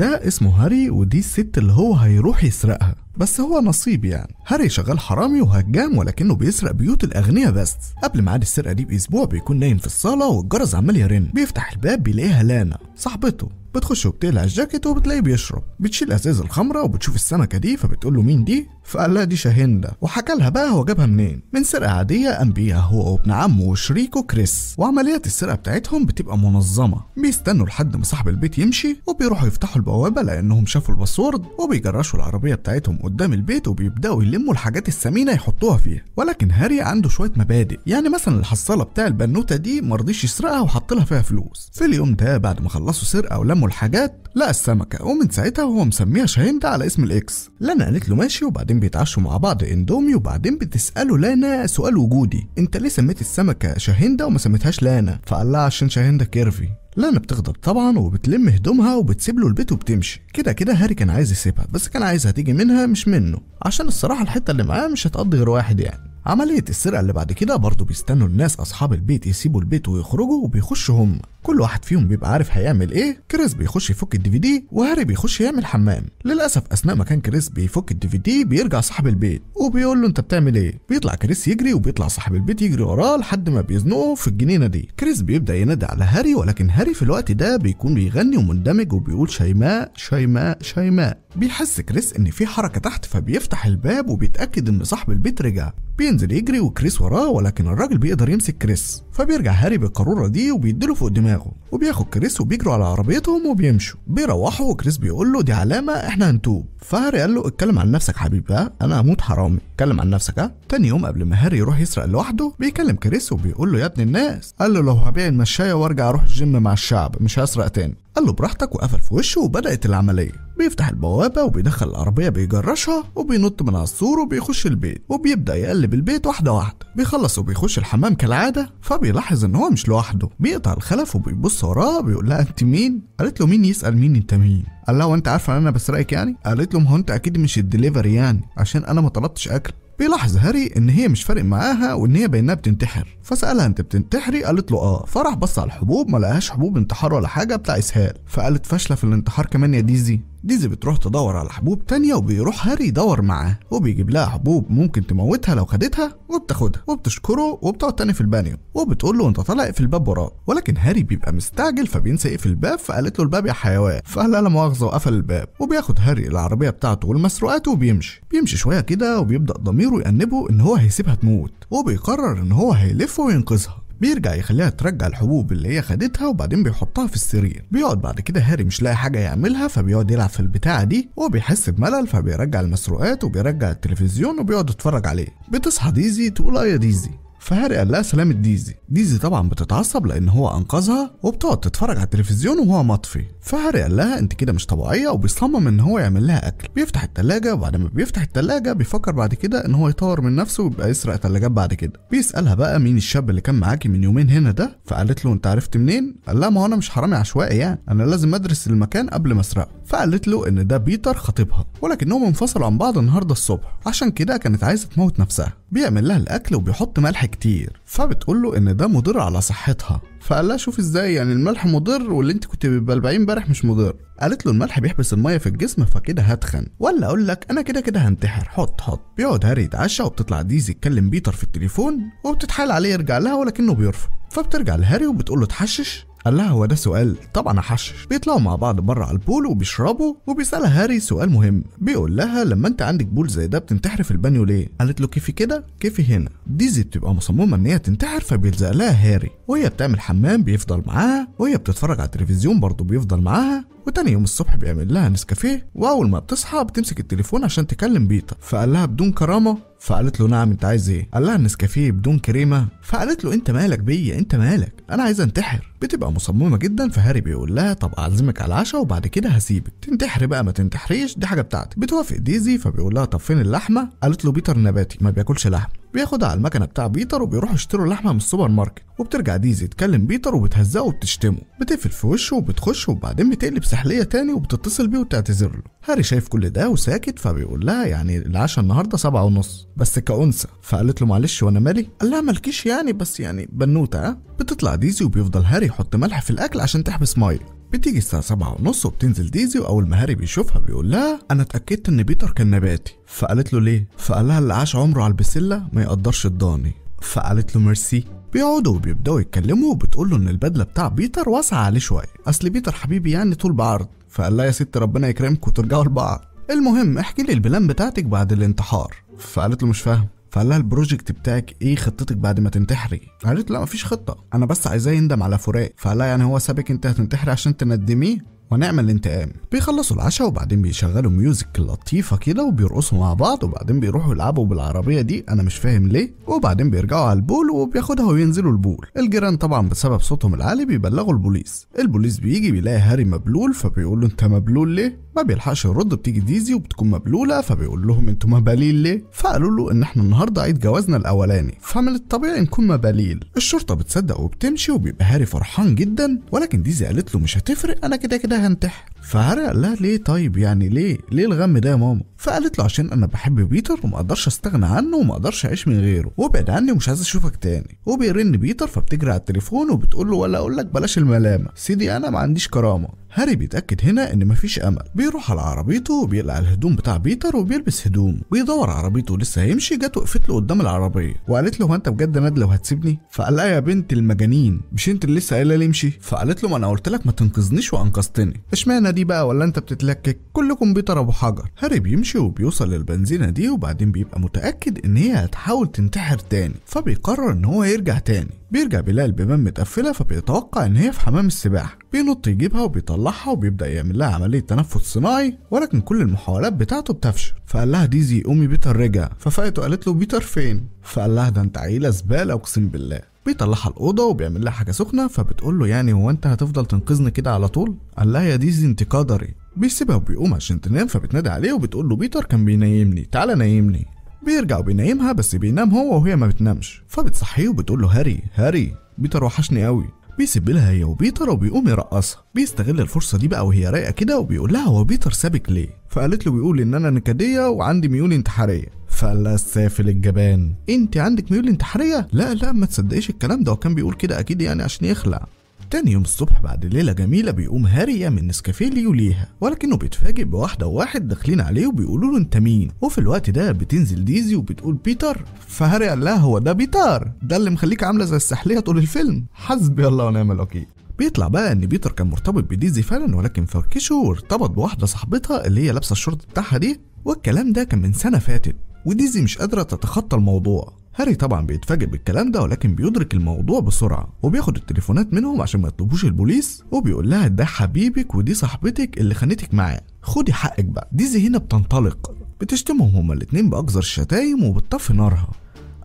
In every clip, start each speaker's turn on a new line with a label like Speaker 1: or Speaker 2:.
Speaker 1: ده اسمه هاري ودي الست اللي هو هيروح يسرقها بس هو نصيب يعني هاري شغال حرامي وهجام ولكنه بيسرق بيوت الاغنياء بس قبل ميعاد السرقه دي باسبوع بيكون نايم في الصاله والجرس عمال يرن بيفتح الباب بيلاقيها لانا صاحبته بتخش وبتقلع الجاكيت وبتلاقيه بيشرب بتشيل ازاز الخمره وبتشوف السمكه دي فبتقول له مين دي فقال لها دي شاهندة وحكى لها بقى هو جابها منين من سرقه عاديه قام بيها هو وابن عمه وشريكه كريس وعمليات السرقه بتاعتهم بتبقى منظمه بيستنوا لحد ما صاحب البيت يمشي وبيروحوا يفتحوا البوابه لانهم شافوا الباسورد وبيجرشوا العربيه بتاعتهم قدام البيت وبيبداوا يلموا الحاجات الثمينه يحطوها فيها ولكن هاري عنده شويه مبادئ يعني مثلا الحصاله بتاع البنوته دي مرضيش يسرقها وحط لها فيها فلوس في اليوم ده بعد ما خلص خلصوا سرقه ولموا الحاجات لقى السمكه ومن ساعتها وهو مسميها شاهين على اسم الاكس لانا قالت له ماشي وبعدين بيتعشوا مع بعض اندومي وبعدين بتساله لانا سؤال وجودي انت ليه سميت السمكه شاهين وما سميتهاش لانا فقال لها عشان شاهين كيرفي لانا بتغضب طبعا وبتلم هدومها وبتسيب له البيت وبتمشي كده كده هاري كان عايز يسيبها بس كان عايزها تيجي منها مش منه عشان الصراحه الحته اللي معاه مش هتقضي غير واحد يعني عملية السرقة اللي بعد كده برضه بيستنوا الناس أصحاب البيت يسيبوا البيت ويخرجوا وبيخشوا هم كل واحد فيهم بيبقى عارف هيعمل ايه كريس بيخش يفك الدي في دي وهاري بيخش يعمل حمام للاسف اثناء ما كان كريس بيفك الدي في دي بيرجع صاحب البيت وبيقول له انت بتعمل ايه بيطلع كريس يجري وبيطلع صاحب البيت يجري وراه لحد ما بيزنقه في الجنينه دي كريس بيبدا ينادي على هاري ولكن هاري في الوقت ده بيكون بيغني ومندمج وبيقول شيماء شيماء شيماء بيحس كريس ان في حركه تحت فبيفتح الباب وبيتاكد ان صاحب البيت رجع بينزل يجري وكريس وراه ولكن الراجل بيقدر يمسك كريس فبيرجع هاري بالقارورة دي وبيديله فوق دماغه وبياخد كريس وبيجروا على عربيتهم وبيمشوا بيروحوا وكريس بيقول له دي علامة احنا هنتوب فهاري قال له اتكلم عن نفسك حبيبي انا هموت حرامي تكلم عن نفسك ها تاني يوم قبل ما هاري يروح يسرق لوحده بيكلم كريس وبيقول له يا ابن الناس قال له لو هبيع المشايه وارجع اروح الجيم مع الشعب مش هسرق تاني قال له براحتك وقفل في وشه وبدأت العملية بيفتح البوابة وبيدخل العربية بيجرشها وبينط من على السور وبيخش البيت وبيبدأ يقلب البيت واحدة واحدة بيخلص وبيخش الحمام كالعادة فبيلاحظ إن هو مش لوحده بيقطع الخلف وبيبص وراه بيقول لها أنت مين؟ قالت له مين يسأل مين أنت مين؟ قال لها وأنت عارفة إن أنا بسرقك يعني؟ قالت له ما هو أنت أكيد مش الدليفري يعني عشان أنا ما طلبتش أكل بيلاحظ هاري ان هي مش فارق معاها وان هي بينها بتنتحر فسالها انت بتنتحري قالت له اه فراح بص على الحبوب ما لقاهاش حبوب انتحار ولا حاجه بتاع اسهال فقالت فاشله في الانتحار كمان يا ديزي ديزي بتروح تدور على حبوب تانية وبيروح هاري يدور معاه وبيجيب لها حبوب ممكن تموتها لو خدتها وبتاخدها وبتشكره وبتقعد تاني في البانيو وبتقول له انت طالع في الباب وراه ولكن هاري بيبقى مستعجل فبينسى يقفل الباب فقالت له الباب يا حيوان فقال لا مؤاخذة وقفل الباب وبياخد هاري العربية بتاعته والمسروقات وبيمشي بيمشي شوية كده وبيبدأ ضميره يأنبه ان هو هيسيبها تموت وبيقرر ان هو هيلف وينقذها بيرجع يخليها ترجع الحبوب اللي هي خدتها وبعدين بيحطها في السرير بيقعد بعد كده هاري مش لاقي حاجه يعملها فبيقعد يلعب في البتاعه دي وبيحس بملل فبيرجع المسروقات وبيرجع التلفزيون وبيقعد يتفرج عليه بتصحى ديزي تقول اه يا ديزي فهاري قال لها سلامه ديزي ديزي طبعا بتتعصب لان هو انقذها وبتقعد تتفرج على التلفزيون وهو مطفي فهاري قال لها انت كده مش طبيعيه وبيصمم ان هو يعمل لها اكل بيفتح التلاجة وبعد ما بيفتح التلاجة بيفكر بعد كده ان هو يطور من نفسه ويبقى يسرق تلاجات بعد كده بيسالها بقى مين الشاب اللي كان معاكي من يومين هنا ده فقالت له انت عرفت منين قال لها ما هو انا مش حرامي عشوائي يعني انا لازم ادرس المكان قبل ما اسرقه فقالت له ان ده بيتر خطيبها ولكنهم انفصلوا عن بعض النهارده الصبح عشان كده كانت عايزه تموت نفسها بيعمل لها الاكل وبيحط ملح كتير فبتقول له ان ده مضر على صحتها فقال لها شوف ازاي يعني الملح مضر واللي انت كنت بلبعيه امبارح مش مضر قالت له الملح بيحبس الميه في الجسم فكده هتخن ولا اقول لك انا كده كده هنتحر حط حط بيقعد هاري يتعشى وبتطلع ديزي تكلم بيتر في التليفون وبتتحايل عليه يرجع لها ولكنه بيرفض فبترجع لهاري وبتقول له تحشش قال لها هو ده سؤال طبعا حشش بيطلعوا مع بعض بره على البول وبيشربوا وبيسالها هاري سؤال مهم بيقول لها لما انت عندك بول زي ده بتنتحر في البانيو ليه قالت له كيفي كده كيفي هنا ديزي بتبقى مصممه ان هي تنتحر فبيلزق لها هاري وهي بتعمل حمام بيفضل معاها وهي بتتفرج على التلفزيون برضه بيفضل معاها وتاني يوم الصبح بيعمل لها نسكافيه واول ما بتصحى بتمسك التليفون عشان تكلم بيتا فقال لها بدون كرامه فقالت له نعم انت عايز ايه قال لها النسكافيه بدون كريمه فقالت له انت مالك بيا انت مالك انا عايز انتحر بتبقى مصممه جدا فهاري بيقول لها طب اعزمك على العشاء وبعد كده هسيبك تنتحري بقى ما تنتحريش دي حاجه بتاعتك بتوافق ديزي فبيقول لها طب فين اللحمه قالت له بيتر نباتي ما بياكلش لحمه بياخدها على المكنه بتاع بيتر وبيروحوا يشتروا لحمه من السوبر ماركت وبترجع ديزي تكلم بيتر وبتهزقه وبتشتمه بتقفل في وشه وبتخش وبعدين بتقلب سحليه تاني وبتتصل بيه وتعتذر له هاري شايف كل ده وساكت فبيقول لها يعني العشاء النهارده سبعة ونص بس كأنثى فقالت له معلش وانا مالي قال لها مالكيش يعني بس يعني بنوته ها بتطلع ديزي وبيفضل هاري يحط ملح في الاكل عشان تحبس ميه بتيجي الساعة سبعة ونص وبتنزل ديزي وأول ما هاري بيشوفها بيقول لها أنا اتأكدت إن بيتر كان نباتي فقالت له ليه؟ فقال لها اللي عاش عمره على البسلة ما يقدرش الضاني فقالت له ميرسي بيقعدوا وبيبداوا يتكلموا وبتقول له ان البدله بتاع بيتر واسعه عليه شويه اصل بيتر حبيبي يعني طول بعرض فقال لها يا ست ربنا يكرمك وترجعوا لبعض المهم احكي لي البلان بتاعتك بعد الانتحار فقالت له مش فاهم فقال لها البروجكت بتاعك ايه خطتك بعد ما تنتحري قالت لا مفيش خطه انا بس عايزاه يندم على فراق فقال لها يعني هو سابك انت هتنتحري عشان تندميه ونعمل الانتقام بيخلصوا العشاء وبعدين بيشغلوا ميوزك لطيفة كده وبيرقصوا مع بعض وبعدين بيروحوا يلعبوا بالعربية دي أنا مش فاهم ليه وبعدين بيرجعوا على البول وبياخدها وينزلوا البول الجيران طبعا بسبب صوتهم العالي بيبلغوا البوليس البوليس بيجي بيلاقي هاري مبلول فبيقول له أنت مبلول ليه ما بيلحقش يرد بتيجي ديزي وبتكون مبلوله فبيقول لهم انتوا مباليل ليه؟ فقالوا له ان احنا النهارده عيد جوازنا الاولاني فمن الطبيعي نكون مباليل. الشرطه بتصدق وبتمشي وبيبقى هاري فرحان جدا ولكن ديزي قالت له مش هتفرق انا كده كده هنتحر. قال لها ليه طيب يعني ليه ليه الغم ده يا ماما فقالت له عشان انا بحب بيتر وما اقدرش استغنى عنه وما اقدرش اعيش من غيره وابعد عني ومش عايز اشوفك تاني وبيرن بيتر فبتجري على التليفون وبتقول له ولا اقول لك بلاش الملامه سيدي انا ما عنديش كرامه هاري بيتأكد هنا إن مفيش أمل، بيروح على عربيته وبيقلع الهدوم بتاع بيتر وبيلبس هدومه، بيدور عربيته لسه هيمشي جت وقفت له قدام العربية وقالت له هو أنت بجد نادلة وهتسيبني؟ فقال لها يا بنت المجانين مش أنت اللي لسه قايلة لي امشي؟ فقالت له ما أنا قلت لك ما تنقذنيش وأنقذتني، إشمعنى البنزينة دي بقى ولا انت بتتلكك كلكم كمبيوتر ابو حجر هاري بيمشي وبيوصل للبنزينة دي وبعدين بيبقى متأكد ان هي هتحاول تنتحر تاني فبيقرر ان هو يرجع تاني بيرجع بيلاقي البيبان متقفلة فبيتوقع إن هي في حمام السباحة، بينط يجيبها وبيطلعها وبيبدأ يعمل لها عملية تنفس صناعي ولكن كل المحاولات بتاعته بتفشل، فقال لها ديزي امي بيتر رجع، ففاقته قالت له بيتر فين؟ فقال لها ده أنت عيلة زبالة أقسم بالله، بيطلعها الاوضه وبيعمل لها حاجه سخنه فبتقول له يعني هو انت هتفضل تنقذني كده على طول قال لها يا ديزي انت قدري بيسيبها وبيقوم عشان تنام فبتنادي عليه وبتقول له بيتر كان بينيمني تعالى نيمني بيرجع وبينيمها بس بينام هو وهي ما بتنامش فبتصحيه وبتقول له هاري هاري بيتر وحشني قوي بيسيب لها هي وبيتر وبيقوم يرقصها بيستغل الفرصه دي بقى وهي رايقه كده وبيقول لها هو بيتر سابك ليه فقالت له بيقول ان انا نكديه وعندي ميول انتحاريه فقال لها السافل الجبان انت عندك ميول انتحاريه لا لا ما تصدقيش الكلام ده وكان بيقول كده اكيد يعني عشان يخلع تاني يوم الصبح بعد ليلة جميلة بيقوم هاري من نسكافيه ليوليها ولكنه بيتفاجئ بواحدة وواحد داخلين عليه وبيقولوا له انت مين وفي الوقت ده بتنزل ديزي وبتقول بيتر فهاري قال لها هو ده بيتر ده اللي مخليك عاملة زي السحلية طول الفيلم حسبي الله ونعم الوكيل بيطلع بقى ان بيتر كان مرتبط بديزي فعلا ولكن فركشه وارتبط بواحدة صاحبتها اللي هي لابسة الشورت بتاعها دي والكلام ده كان من سنة فاتت وديزي مش قادرة تتخطى الموضوع هاري طبعا بيتفاجئ بالكلام ده ولكن بيدرك الموضوع بسرعة وبياخد التليفونات منهم عشان ما يطلبوش البوليس وبيقول لها ده حبيبك ودي صاحبتك اللي خانتك معاه خدي حقك بقى ديزي هنا بتنطلق بتشتمهم هما الاتنين بأقذر الشتايم وبتطفي نارها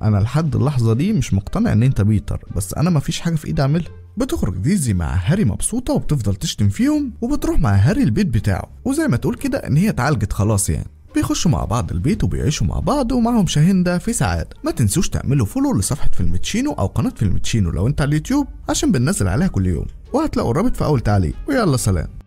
Speaker 1: انا لحد اللحظه دي مش مقتنع ان انت بيتر بس انا مفيش حاجه في ايدي اعملها بتخرج ديزي مع هاري مبسوطه وبتفضل تشتم فيهم وبتروح مع هاري البيت بتاعه وزي ما تقول كده ان هي اتعالجت خلاص يعني بيخشوا مع بعض البيت وبيعيشوا مع بعض ومعهم شاهندة في ساعات ما تنسوش تعملوا فولو لصفحة فيلمتشينو أو قناة فيلمتشينو لو أنت على اليوتيوب عشان بننزل عليها كل يوم وهتلاقوا الرابط في أول تعليق ويلا سلام